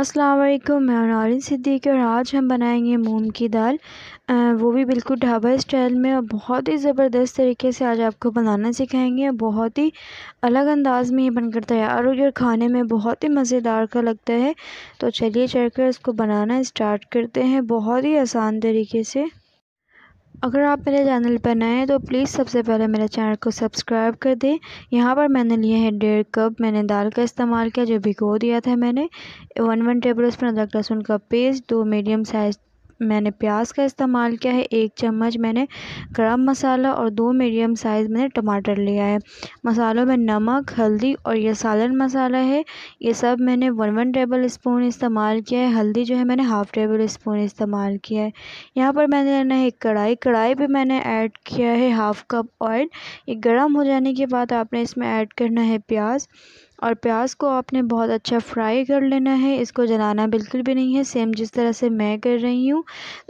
अस्सलाम वालेकुम मैं नारिन सिद्दीकी और आज हम बनाएंगे मूंग की दाल वो भी बिल्कुल ढाबा स्टाइल में और बहुत ही ज़बरदस्त तरीके से आज आपको बनाना सिखाएंगे बहुत ही अलग अंदाज में ये बनकर तैयार हो और खाने में बहुत ही मज़ेदार का लगता है तो चलिए चढ़कर इसको बनाना स्टार्ट करते हैं बहुत ही आसान तरीके से अगर आप मेरे चैनल पर नए हैं तो प्लीज़ सबसे पहले मेरे चैनल को सब्सक्राइब कर दें यहाँ पर मैंने लिए हैं डेढ़ कप मैंने दाल का इस्तेमाल किया जो भिगो दिया था मैंने वन वन टेबल स्पून अदरक लहसुन का पेस्ट दो मीडियम साइज़ मैंने प्याज का इस्तेमाल किया है एक चम्मच मैंने गरम मसाला और दो मीडियम साइज़ मैंने टमाटर लिया है मसालों में नमक हल्दी और ये सालन मसाला है ये सब मैंने वन वन टेबल स्पून इस्तेमाल किया है हल्दी जो है मैंने हाफ़ टेबल स्पून इस्तेमाल किया है यहाँ पर मैंने लेना है एक कढ़ाई कढ़ाई पर मैंने ऐड किया है हाफ़ कप ऑयल ये गर्म हो जाने के बाद आपने इसमें ऐड करना है प्याज और प्याज को आपने बहुत अच्छा फ्राई कर लेना है इसको जलाना बिल्कुल भी नहीं है सेम जिस तरह से मैं कर रही हूँ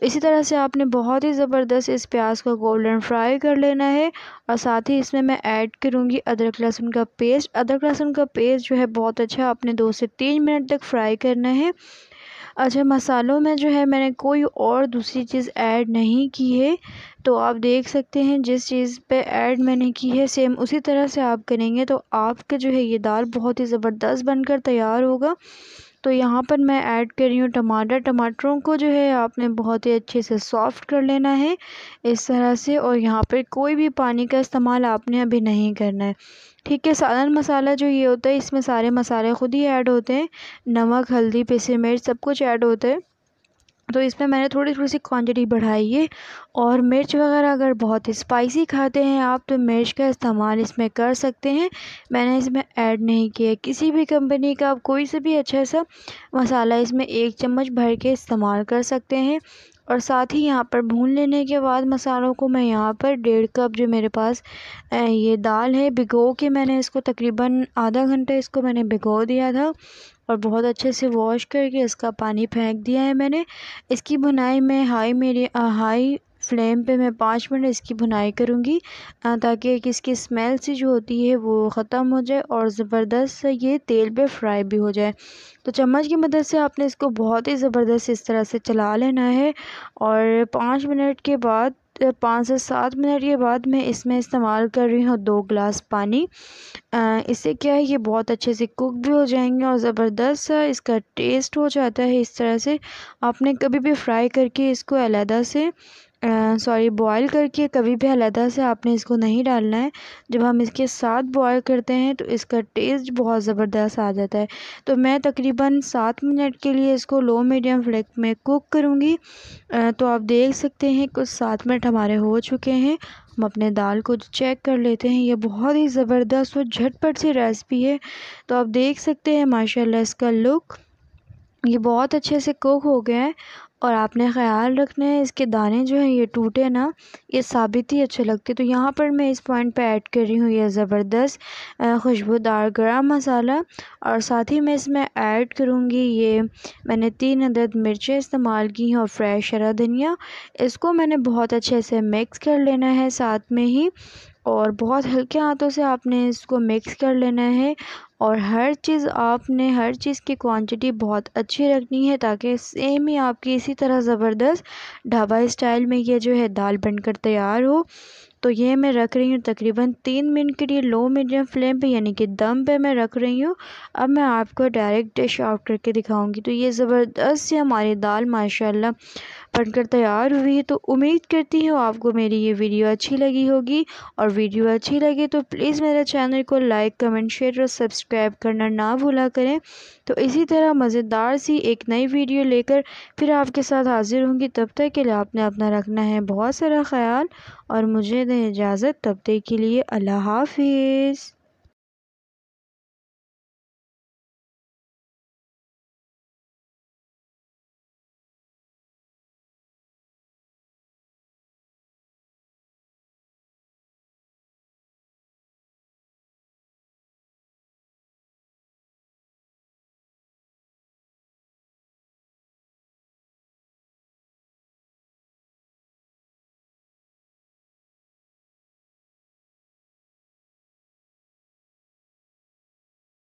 इसी तरह से आपने बहुत ही ज़बरदस्त इस प्याज को गोल्डन फ्राई कर लेना है और साथ ही इसमें मैं ऐड करूँगी अदरक लहसुन का पेस्ट अदरक लहसुन का पेस्ट जो है बहुत अच्छा आपने दो से तीन मिनट तक फ्राई करना है अच्छा मसालों में जो है मैंने कोई और दूसरी चीज़ ऐड नहीं की है तो आप देख सकते हैं जिस चीज़ पे ऐड मैंने की है सेम उसी तरह से आप करेंगे तो आपके जो है ये दाल बहुत ही ज़बरदस्त बनकर तैयार होगा तो यहाँ पर मैं ऐड कर रही हूँ टमाटर टमाटरों को जो है आपने बहुत ही अच्छे से सॉफ़्ट कर लेना है इस तरह से और यहाँ पर कोई भी पानी का इस्तेमाल आपने अभी नहीं करना है ठीक है सालन मसाला जो ये होता है इसमें सारे मसाले ख़ुद ही ऐड होते हैं नमक हल्दी पीसी मिर्च सब कुछ ऐड होता है तो इसमें मैंने थोड़ी थोड़ी सी क्वांटिटी बढ़ाई है और मिर्च वगैरह अगर बहुत स्पाइसी खाते हैं आप तो मिर्च का इस्तेमाल इसमें कर सकते हैं मैंने इसमें ऐड नहीं किया किसी भी कंपनी का आप कोई से भी अच्छा सा मसाला इसमें एक चम्मच भर के इस्तेमाल कर सकते हैं और साथ ही यहाँ पर भून लेने के बाद मसालों को मैं यहाँ पर डेढ़ कप जो मेरे पास ये दाल है भिगो के मैंने इसको तकरीबन आधा घंटा इसको मैंने भिगो दिया था और बहुत अच्छे से वॉश करके इसका पानी फेंक दिया है मैंने इसकी बुनाई में हाई मेरी हाई फ्लेम पे मैं पाँच मिनट इसकी भुनाई करूँगी ताकि इसकी स्मेल सी जो होती है वो ख़त्म हो जाए और ज़बरदस्त ये तेल पे फ्राई भी हो जाए तो चम्मच की मदद से आपने इसको बहुत ही ज़बरदस्त इस तरह से चला लेना है और पाँच मिनट के बाद पाँच से सात मिनट के बाद मैं इसमें इस्तेमाल कर रही हूँ दो गिलास पानी इससे क्या है ये बहुत अच्छे से कुक भी हो जाएंगे और ज़बरदस्त इसका टेस्ट हो जाता है इस तरह से आपने कभी भी फ्राई करके इसको अलहदा से सॉरी बॉयल करके कभी भी अलहदा से आपने इसको नहीं डालना है जब हम इसके साथ बॉयल करते हैं तो इसका टेस्ट बहुत ज़बरदस्त आ जाता है तो मैं तकरीबन सात मिनट के लिए इसको लो मीडियम फ्लेम में कुक करूँगी तो आप देख सकते हैं कुछ सात मिनट हमारे हो चुके हैं हम अपने दाल को चेक कर लेते हैं ये बहुत ही ज़बरदस्त और झटपट सी रेसिपी है तो आप देख सकते हैं माशाल्लाह इसका लुक ये बहुत अच्छे से कुक हो गए हैं और आपने ख़्याल रखना है इसके दाने जो हैं ये टूटे ना ये साबित ही अच्छे लगते तो यहाँ पर मैं इस पॉइंट पे ऐड कर रही हूँ ये ज़बरदस्त खुशबूदार गरम मसाला और साथ ही मैं इसमें ऐड करूँगी ये मैंने तीन अदद मिर्चें इस्तेमाल की हैं और फ्रेश हरा धनिया इसको मैंने बहुत अच्छे से मिक्स कर लेना है साथ में ही और बहुत हल्के हाथों से आपने इसको मिक्स कर लेना है और हर चीज़ आपने हर चीज़ की क्वांटिटी बहुत अच्छी रखनी है ताकि सेम ही आपकी इसी तरह ज़बरदस्त ढाबा स्टाइल में ये जो है दाल बनकर तैयार हो तो ये मैं रख रही हूँ तकरीबन तीन मिनट के लिए लो मीडियम फ्लेम पे यानी कि दम पे मैं रख रही हूँ अब मैं आपको डायरेक्ट डिश आउट करके दिखाऊँगी तो ये ज़बरदस्त है हमारी दाल माशाल्लाह बनकर तैयार हुई है तो उम्मीद करती हूँ आपको मेरी ये वीडियो अच्छी लगी होगी और वीडियो अच्छी लगे तो प्लीज़ मेरे चैनल को लाइक कमेंट शेयर और सब्सक्राइब करना ना भूला करें तो इसी तरह मज़ेदार सी एक नई वीडियो लेकर फिर आपके साथ हाज़िर होंगी तब तक के लिए आपने अपना रखना है बहुत सारा ख्याल और मुझे दें इजाज़त तब तक के लिए अल्लाह हाफिज़